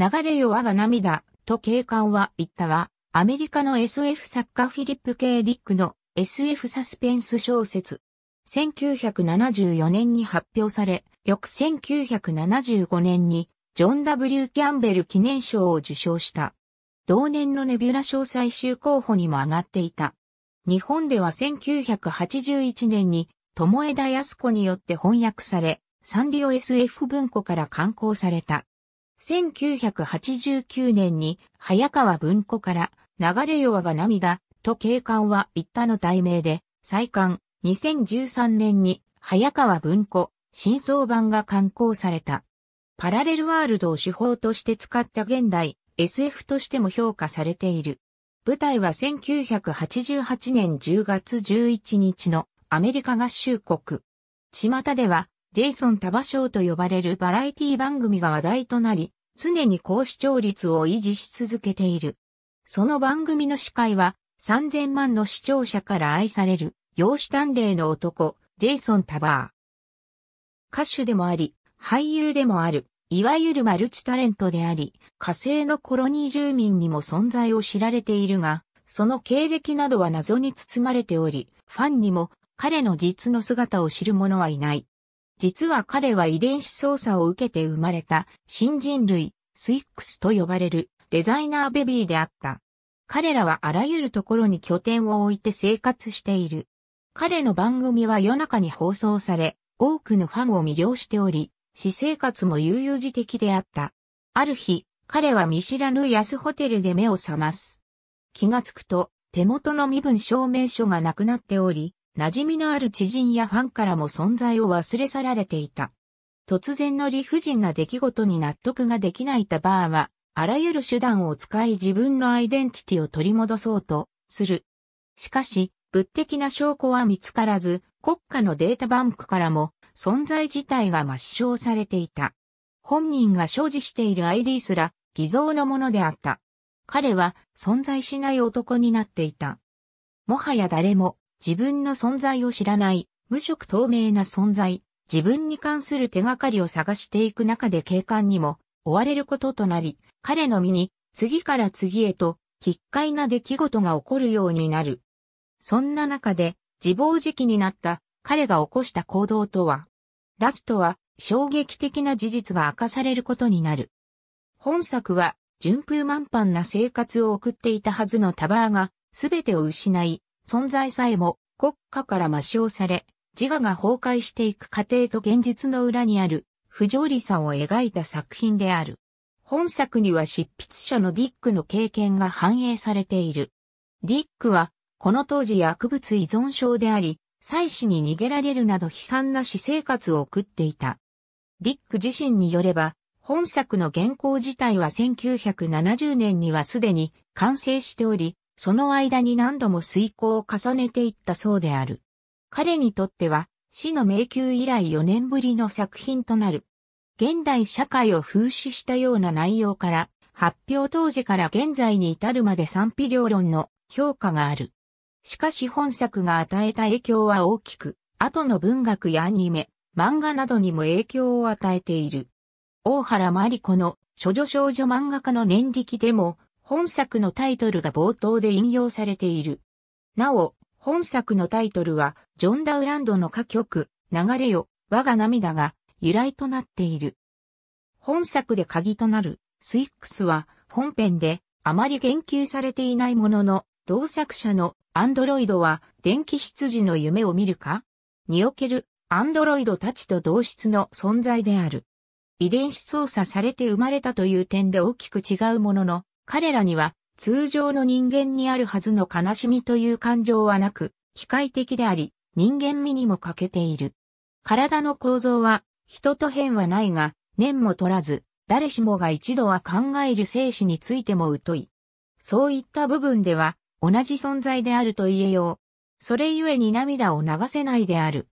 流れよ我が涙、と警官は言ったわ。アメリカの SF 作家フィリップ・ケイ・ディックの SF サスペンス小説。1974年に発表され、翌1975年にジョン・ W・ キャンベル記念賞を受賞した。同年のネビュラ賞最終候補にも上がっていた。日本では1981年に友枝康子によって翻訳され、サンリオ SF 文庫から刊行された。1989年に早川文庫から流れ弱が涙と警官は一たの題名で再刊2013年に早川文庫新装版が刊行された。パラレルワールドを手法として使った現代 SF としても評価されている。舞台は1988年10月11日のアメリカ合衆国。巷ではジェイソン・タバショーと呼ばれるバラエティ番組が話題となり、常に高視聴率を維持し続けている。その番組の司会は、3000万の視聴者から愛される、容姿鍛錬の男、ジェイソン・タバー。歌手でもあり、俳優でもある、いわゆるマルチタレントであり、火星のコロニー住民にも存在を知られているが、その経歴などは謎に包まれており、ファンにも彼の実の姿を知る者はいない。実は彼は遺伝子操作を受けて生まれた新人類、スイックスと呼ばれるデザイナーベビーであった。彼らはあらゆるところに拠点を置いて生活している。彼の番組は夜中に放送され、多くのファンを魅了しており、私生活も悠々自適であった。ある日、彼は見知らぬ安ホテルで目を覚ます。気がつくと、手元の身分証明書がなくなっており、馴染みのある知人やファンからも存在を忘れ去られていた。突然の理不尽な出来事に納得ができないタバーは、あらゆる手段を使い自分のアイデンティティを取り戻そうとする。しかし、物的な証拠は見つからず、国家のデータバンクからも存在自体が抹消されていた。本人が所持している ID すら偽造のものであった。彼は存在しない男になっていた。もはや誰も自分の存在を知らない、無色透明な存在、自分に関する手がかりを探していく中で警官にも追われることとなり、彼の身に次から次へと奇怪な出来事が起こるようになる。そんな中で自暴自棄になった彼が起こした行動とは、ラストは衝撃的な事実が明かされることになる。本作は順風満帆な生活を送っていたはずのタバーが全てを失い、存在さえも国家から抹消され、自我が崩壊していく過程と現実の裏にある不条理さを描いた作品である。本作には執筆者のディックの経験が反映されている。ディックは、この当時薬物依存症であり、妻子に逃げられるなど悲惨な私生活を送っていた。ディック自身によれば、本作の原稿自体は1970年にはすでに完成しており、その間に何度も遂行を重ねていったそうである。彼にとっては、死の迷宮以来4年ぶりの作品となる。現代社会を風刺したような内容から、発表当時から現在に至るまで賛否両論の評価がある。しかし本作が与えた影響は大きく、後の文学やアニメ、漫画などにも影響を与えている。大原麻里子の処女少女漫画家の年力でも本作のタイトルが冒頭で引用されている。なお、本作のタイトルは、ジョン・ダウランドの歌曲、流れよ、我が涙が、由来となっている。本作で鍵となる、スイックスは、本編で、あまり言及されていないものの、同作者のアンドロイドは、電気羊の夢を見るかにおけるアンドロイドたちと同質の存在である。遺伝子操作されて生まれたという点で大きく違うものの、彼らには通常の人間にあるはずの悲しみという感情はなく、機械的であり、人間味にも欠けている。体の構造は、人と変はないが、念も取らず、誰しもが一度は考える生死についても疎い。そういった部分では、同じ存在であると言えよう。それゆえに涙を流せないである。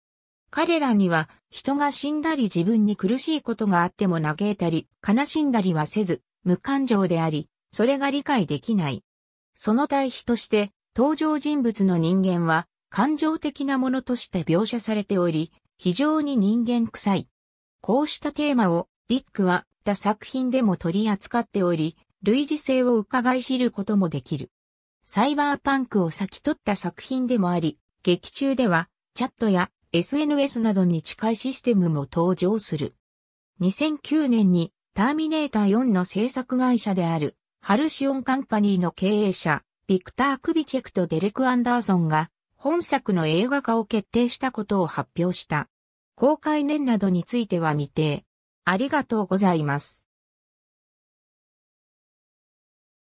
彼らには、人が死んだり自分に苦しいことがあっても嘆いたり、悲しんだりはせず、無感情であり、それが理解できない。その対比として、登場人物の人間は、感情的なものとして描写されており、非常に人間臭い。こうしたテーマを、ディックは、他作品でも取り扱っており、類似性を伺い知ることもできる。サイバーパンクを先取った作品でもあり、劇中では、チャットや SNS などに近いシステムも登場する。2009年に、ターミネーター4の制作会社である、ハルシオンカンパニーの経営者、ビクター・クビチェクとデレク・アンダーソンが、本作の映画化を決定したことを発表した。公開年などについては未定。ありがとうございます。